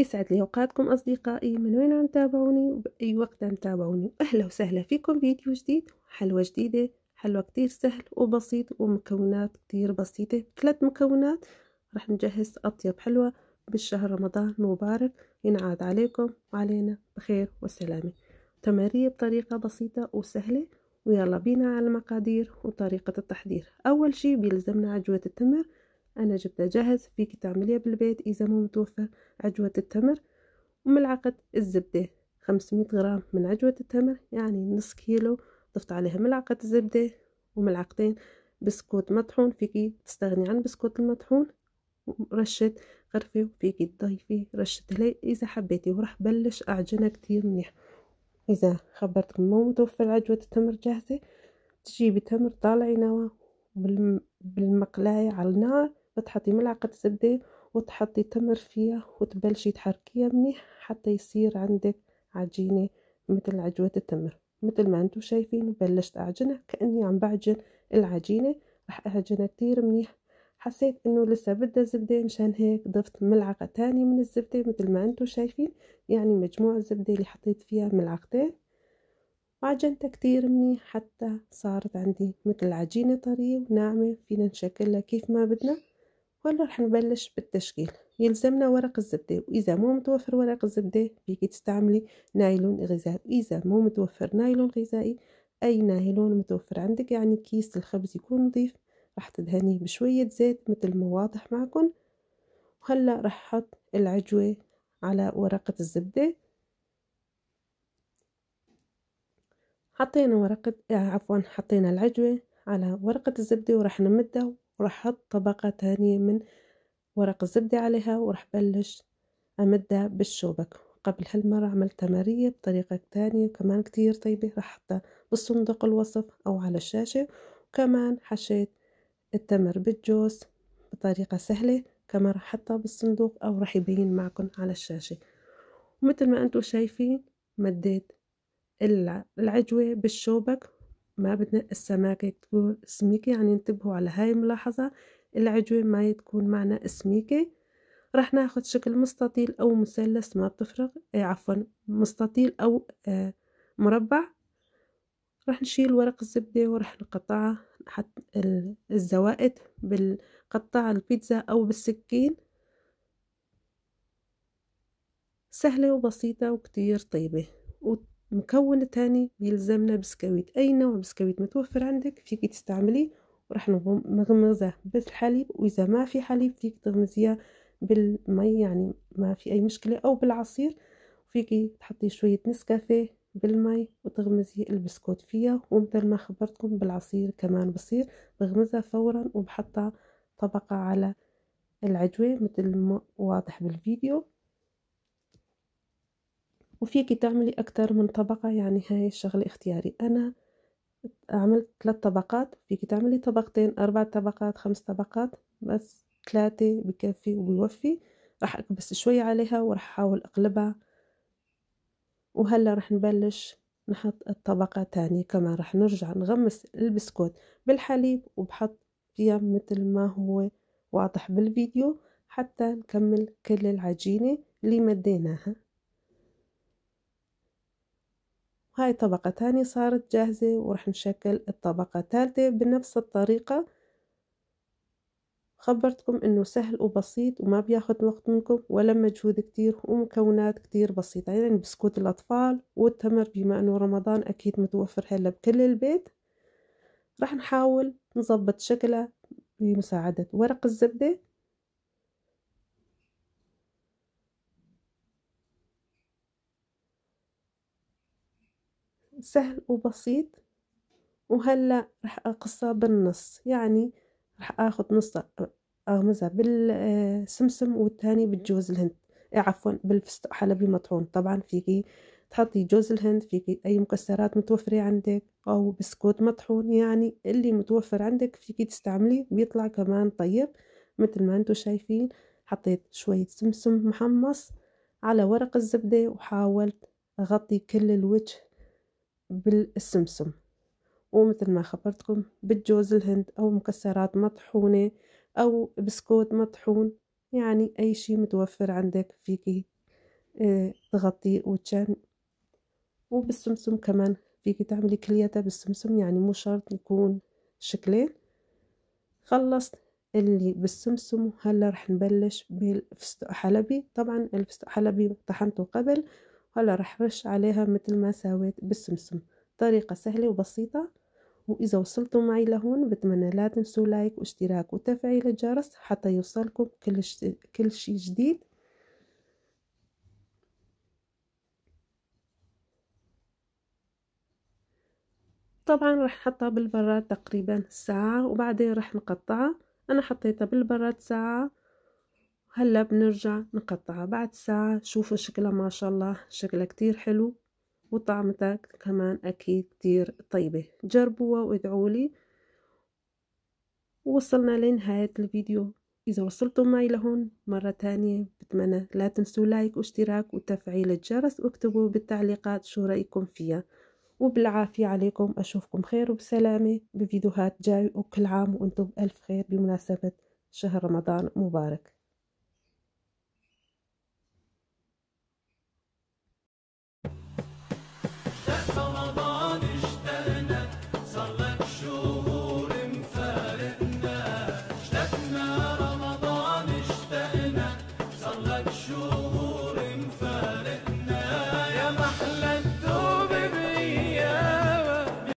يسعد لي اوقاتكم اصدقائي من وين عم تابعوني وباي وقت عم تابعوني اهلا وسهلا فيكم فيديو جديد حلوه جديده حلوى كتير سهل وبسيط ومكونات كتير بسيطة ثلاث مكونات رح نجهز أطيب حلوى بالشهر رمضان المبارك ينعاد عليكم وعلينا بخير والسلامة تمارية بطريقة بسيطة وسهلة ويلا بينا على المقادير وطريقة التحضير أول شي بيلزمنا عجوة التمر أنا جبته جاهز فيك تعمليه بالبيت إذا مو متوفر عجوة التمر وملعقة الزبدة 500 غرام من عجوة التمر يعني نص كيلو ضفت عليها ملعقة زبدة وملعقتين بسكوت مطحون فيكي تستغني عن بسكوت المطحون ورشة قرفة وفيكي تضيفي رشة هلي إذا حبيتي وراح بلش أعجنها كتير منيح إذا خبرتكم مو متوفر عجوة التمر جاهزة تجيبي تمر طالعي نوا بالمقلاية على النار تحطي ملعقة زبدة وتحطي تمر فيها وتبلشي تحركيها منيح حتى يصير عندك عجينة مثل عجوة التمر مثل ما انتم شايفين بلشت اعجنها كأني عم بعجن العجينة رح اعجنها كتير منيح حسيت انه لسه بدها زبدة مشان هيك ضفت ملعقة تانية من الزبدة مثل ما انتم شايفين يعني مجموع الزبدة اللي حطيت فيها ملعقتين وعجنتها كتير منيح حتى صارت عندي مثل عجينة طرية وناعمة فينا نشكلها كيف ما بدنا ولا رح نبلش بالتشكيل يلزمنا ورق الزبدة وإذا مو متوفر ورق الزبدة فيك تستعملي نايلون غذائي وإذا مو متوفر نايلون غذائي أي نايلون متوفر عندك يعني كيس الخبز يكون نظيف راح تدهنيه بشوية زيت مثل ما واضح معكم وهلا راح حط العجوة على ورقة الزبدة حطينا ورقة آه، عفوا حطينا العجوة على ورقة الزبدة وراح نمدها وراح أحط طبقة تانية من ورق الزبدة عليها وراح بلش أمدها بالشوبك قبل هالمرة عملت مارية بطريقة تانية وكمان كتير طيبة راح أحطها بالصندوق الوصف أو على الشاشة وكمان حشيت التمر بالجوز بطريقة سهلة كمان راح أحطها بالصندوق أو راح يبين معكم على الشاشة ومثل ما أنتم شايفين مديت العجوة بالشوبك ما بتنقي السماكة تكون سميكة يعني انتبهوا على هاي الملاحظة العجوة ما تكون معنا سميكة رح ناخد شكل مستطيل أو مثلث ما بتفرق اي عفوا مستطيل أو آه مربع رح نشيل ورق الزبدة ورح نقطعها حتى الزوائد بالقطع البيتزا أو بالسكين سهلة وبسيطة وكتير طيبة مكون تاني يلزمنا بسكويت اي نوع بسكويت متوفر عندك فيك تستعمليه وراح نغمزه بالحليب واذا ما في حليب فيك تغمزيه بالمي يعني ما في اي مشكله او بالعصير فيك تحطي شويه نسكافيه بالمي وتغمزي البسكوت فيها ومثل ما خبرتكم بالعصير كمان بصير بغمزها فورا وبحطها طبقه على العجوه مثل ما واضح بالفيديو وفيكي تعملي أكتر من طبقة يعني هاي الشغلة اختياري أنا عملت ثلاث طبقات فيكي تعملي طبقتين أربع طبقات خمس طبقات بس ثلاثة بكفي وبيوفي راح أكبس شوي عليها وراح أحاول أقلبها وهلا راح نبلش نحط الطبقة تانية كمان راح نرجع نغمس البسكوت بالحليب وبحط فيها مثل ما هو واضح بالفيديو حتى نكمل كل العجينة اللي مديناها وهاي طبقة تانية صارت جاهزة ورح نشكل الطبقة الثالثة بنفس الطريقة خبرتكم انه سهل وبسيط وما بياخد وقت منكم ولا مجهود كتير ومكونات كتير بسيطة يعني بسكوت الاطفال والتمر بما انه رمضان اكيد متوفر هلا بكل البيت رح نحاول نظبط شكلها بمساعدة ورق الزبدة سهل وبسيط وهلا رح أقصها بالنص يعني رح آخد نص أغمزها آه، آه، بالسمسم والتاني بالجوز الهند إيه، عفوا بالفستق حلبي مطحون طبعا فيكي تحطي جوز الهند فيكي أي مكسرات متوفرة عندك أو بسكوت مطحون يعني اللي متوفر عندك فيكي تستعمليه بيطلع كمان طيب مثل ما انتو شايفين حطيت شوية سمسم محمص على ورق الزبدة وحاولت أغطي كل الوجه بالسمسم ومثل ما خبرتكم بالجوز الهند أو مكسرات مطحونة أو بسكوت مطحون يعني أي شي متوفر عندك فيكي آه، تغطيه وتشان وبالسمسم كمان فيكي تعملي كليتها بالسمسم يعني مو شرط يكون شكلين خلصت اللي بالسمسم هلا رح نبلش بالفستق حلبي طبعا الفستق حلبي طحنته قبل هلا رح رش عليها مثل ما ساويت بالسمسم طريقة سهلة وبسيطة وإذا وصلتوا معي لهون بتمنى لا تنسوا لايك واشتراك وتفعيل الجرس حتى يوصلكم كل, ش... كل شيء جديد طبعا رح نحطها بالبراد تقريبا ساعة وبعدين رح نقطعها أنا حطيتها بالبراد ساعة هلا بنرجع نقطعها بعد ساعة شوفوا شكلها ما شاء الله شكلها كتير حلو وطعمتها كمان أكيد كتير طيبة جربوها وادعولي ووصلنا لنهاية الفيديو إذا وصلتوا معي لهون مرة تانية بتمنى لا تنسوا لايك واشتراك وتفعيل الجرس واكتبوا بالتعليقات شو رأيكم فيها وبالعافية عليكم أشوفكم خير وبسلامة بفيديوهات جاي وكل عام وأنتم بألف خير بمناسبة شهر رمضان مبارك